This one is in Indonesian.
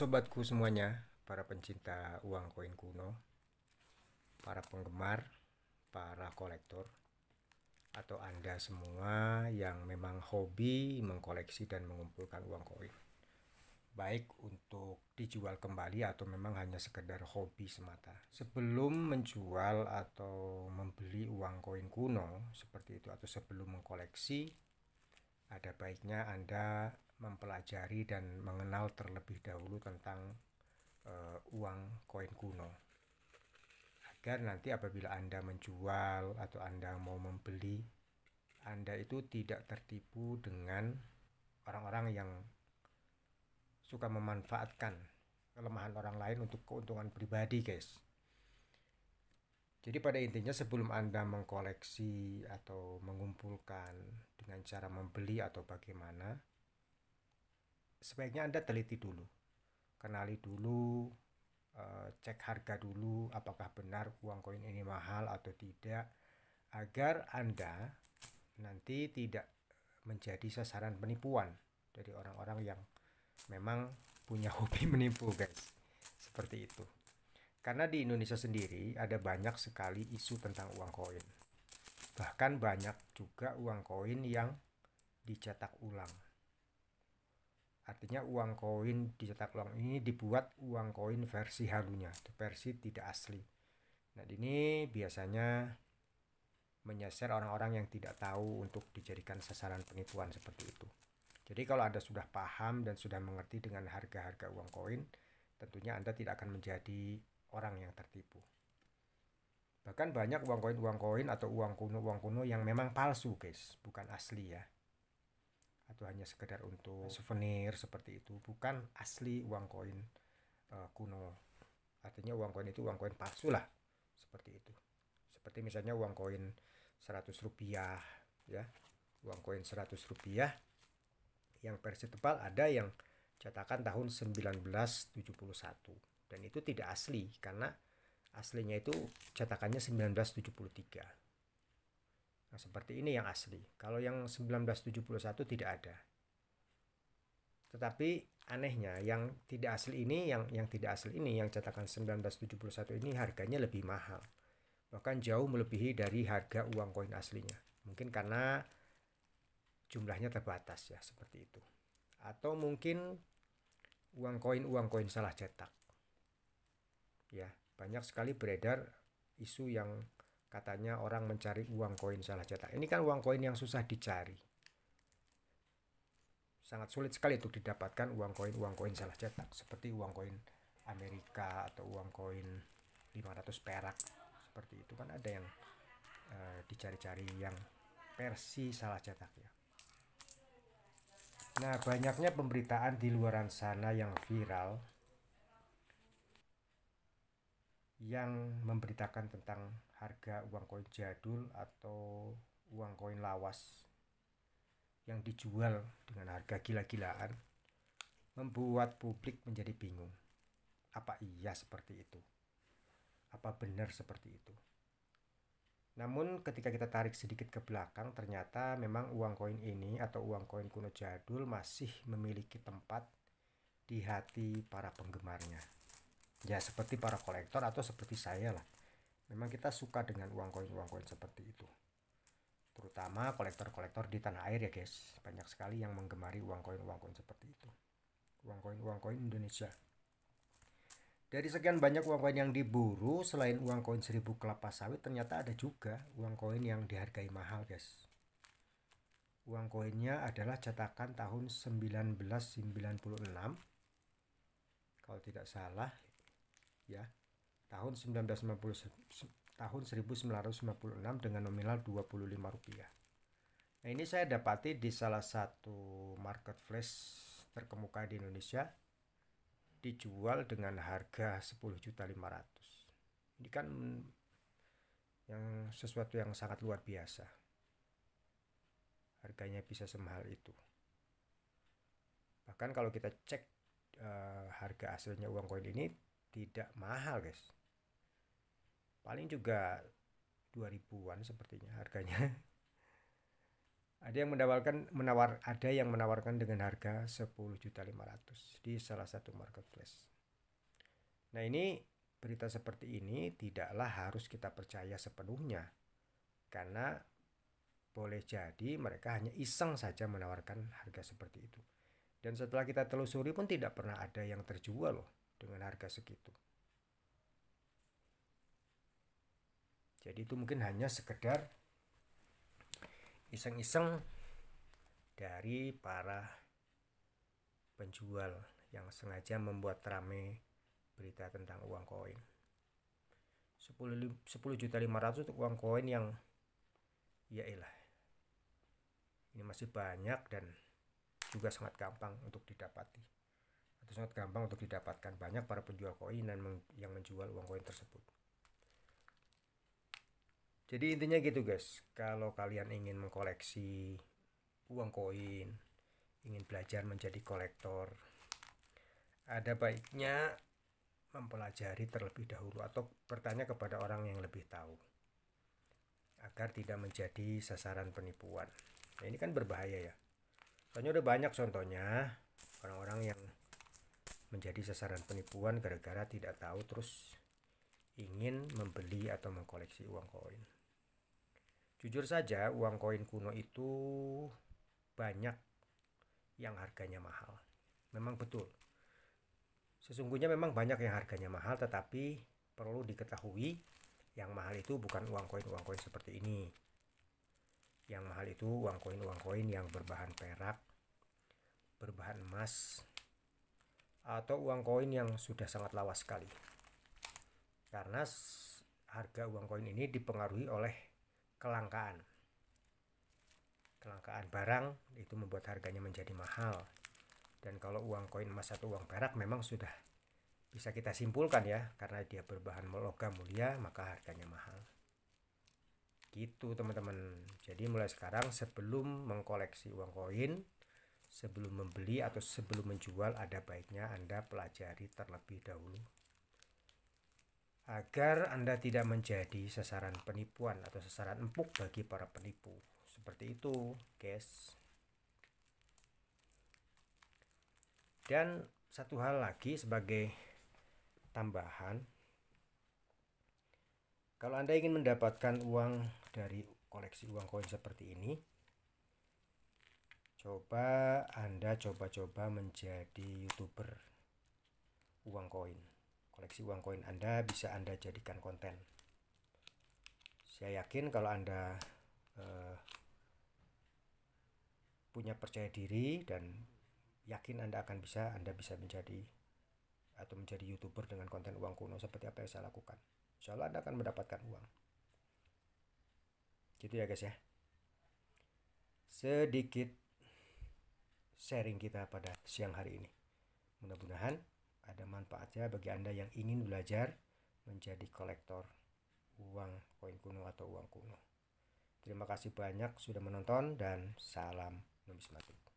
sobatku semuanya, para pencinta uang koin kuno, para penggemar, para kolektor, atau Anda semua yang memang hobi mengkoleksi dan mengumpulkan uang koin. Baik untuk dijual kembali atau memang hanya sekedar hobi semata. Sebelum menjual atau membeli uang koin kuno seperti itu atau sebelum mengkoleksi, ada baiknya Anda mempelajari dan mengenal terlebih dahulu tentang uh, uang koin kuno agar nanti apabila Anda menjual atau Anda mau membeli Anda itu tidak tertipu dengan orang-orang yang suka memanfaatkan kelemahan orang lain untuk keuntungan pribadi, guys. Jadi pada intinya sebelum Anda mengkoleksi atau mengumpulkan dengan cara membeli atau bagaimana, sebaiknya Anda teliti dulu. Kenali dulu, eh, cek harga dulu apakah benar uang koin ini mahal atau tidak agar Anda nanti tidak menjadi sasaran penipuan dari orang-orang yang memang punya hobi menipu, guys. Seperti itu. Karena di Indonesia sendiri ada banyak sekali isu tentang uang koin. Bahkan banyak juga uang koin yang dicetak ulang Artinya uang koin dicetak ulang ini dibuat uang koin versi halunya, versi tidak asli. Nah, ini biasanya menyasar orang-orang yang tidak tahu untuk dijadikan sasaran penipuan seperti itu. Jadi kalau Anda sudah paham dan sudah mengerti dengan harga-harga uang koin, tentunya Anda tidak akan menjadi orang yang tertipu. Bahkan banyak uang koin-uang koin atau uang kuno-uang kuno yang memang palsu, guys, bukan asli ya atau hanya sekedar untuk souvenir seperti itu bukan asli uang koin uh, kuno artinya uang koin itu uang koin palsu lah seperti itu seperti misalnya uang koin 100 rupiah ya uang koin 100 rupiah yang versi tebal ada yang cetakan tahun 1971 dan itu tidak asli karena aslinya itu cetakannya 1973 Nah, seperti ini yang asli. Kalau yang 1971 tidak ada. Tetapi anehnya yang tidak asli ini, yang yang tidak asli ini, yang cetakan 1971 ini harganya lebih mahal. Bahkan jauh melebihi dari harga uang koin aslinya. Mungkin karena jumlahnya terbatas ya, seperti itu. Atau mungkin uang koin-uang koin salah cetak. Ya, banyak sekali beredar isu yang Katanya orang mencari uang koin salah cetak. Ini kan uang koin yang susah dicari. Sangat sulit sekali untuk didapatkan uang koin-uang koin salah cetak. Seperti uang koin Amerika atau uang koin 500 perak. Seperti itu kan ada yang uh, dicari-cari yang versi salah cetak ya. Nah, banyaknya pemberitaan di luaran sana yang viral yang memberitakan tentang harga uang koin jadul atau uang koin lawas yang dijual dengan harga gila-gilaan membuat publik menjadi bingung. Apa iya seperti itu? Apa benar seperti itu? Namun ketika kita tarik sedikit ke belakang ternyata memang uang koin ini atau uang koin kuno jadul masih memiliki tempat di hati para penggemarnya. Ya seperti para kolektor atau seperti saya lah Memang kita suka dengan uang koin-uang koin seperti itu. Terutama kolektor-kolektor di tanah air ya guys. Banyak sekali yang menggemari uang koin-uang koin seperti itu. Uang koin-uang koin Indonesia. Dari sekian banyak uang koin yang diburu, selain uang koin seribu kelapa sawit, ternyata ada juga uang koin yang dihargai mahal guys. Uang koinnya adalah cetakan tahun 1996. Kalau tidak salah, ya tahun 1990 tahun 1996 dengan nominal 25 rupiah. Nah, ini saya dapati di salah satu market marketplace terkemuka di Indonesia dijual dengan harga 10.500. Ini kan yang sesuatu yang sangat luar biasa. Harganya bisa semahal itu. Bahkan kalau kita cek uh, harga aslinya uang koin ini tidak mahal, guys paling juga 2000-an sepertinya harganya ada yang menawarkan menawar ada yang menawarkan dengan harga 10.500 di salah satu marketplace. Nah, ini berita seperti ini tidaklah harus kita percaya sepenuhnya. Karena boleh jadi mereka hanya iseng saja menawarkan harga seperti itu. Dan setelah kita telusuri pun tidak pernah ada yang terjual loh dengan harga segitu. jadi itu mungkin hanya sekedar iseng-iseng dari para penjual yang sengaja membuat rame berita tentang uang koin 10 juta 500 untuk uang koin yang ya ilah ini masih banyak dan juga sangat gampang untuk didapati atau sangat gampang untuk didapatkan banyak para penjual koin dan yang menjual uang koin tersebut jadi intinya gitu guys, kalau kalian ingin mengkoleksi uang koin, ingin belajar menjadi kolektor, ada baiknya mempelajari terlebih dahulu atau bertanya kepada orang yang lebih tahu agar tidak menjadi sasaran penipuan. Nah, ini kan berbahaya ya. Soalnya udah banyak contohnya orang-orang yang menjadi sasaran penipuan gara-gara tidak tahu terus ingin membeli atau mengkoleksi uang koin. Jujur saja, uang koin kuno itu banyak yang harganya mahal. Memang betul. Sesungguhnya memang banyak yang harganya mahal, tetapi perlu diketahui yang mahal itu bukan uang koin-uang koin seperti ini. Yang mahal itu uang koin-uang koin yang berbahan perak, berbahan emas, atau uang koin yang sudah sangat lawas sekali. Karena harga uang koin ini dipengaruhi oleh kelangkaan. Kelangkaan barang itu membuat harganya menjadi mahal. Dan kalau uang koin emas atau uang perak memang sudah bisa kita simpulkan ya, karena dia berbahan logam mulia maka harganya mahal. Gitu teman-teman. Jadi mulai sekarang sebelum mengkoleksi uang koin, sebelum membeli atau sebelum menjual ada baiknya Anda pelajari terlebih dahulu agar Anda tidak menjadi sasaran penipuan atau sasaran empuk bagi para penipu. Seperti itu, guys. Dan satu hal lagi sebagai tambahan, kalau Anda ingin mendapatkan uang dari koleksi uang koin seperti ini, coba Anda coba-coba menjadi YouTuber uang koin koleksi uang koin Anda bisa Anda jadikan konten. Saya yakin kalau Anda eh, punya percaya diri dan yakin Anda akan bisa, Anda bisa menjadi atau menjadi YouTuber dengan konten uang kuno seperti apa yang saya lakukan. Insya Allah Anda akan mendapatkan uang. Gitu ya guys ya. Sedikit sharing kita pada siang hari ini. Mudah-mudahan ada manfaatnya bagi Anda yang ingin belajar menjadi kolektor uang koin kuno atau uang kuno. Terima kasih banyak sudah menonton dan salam numismatik.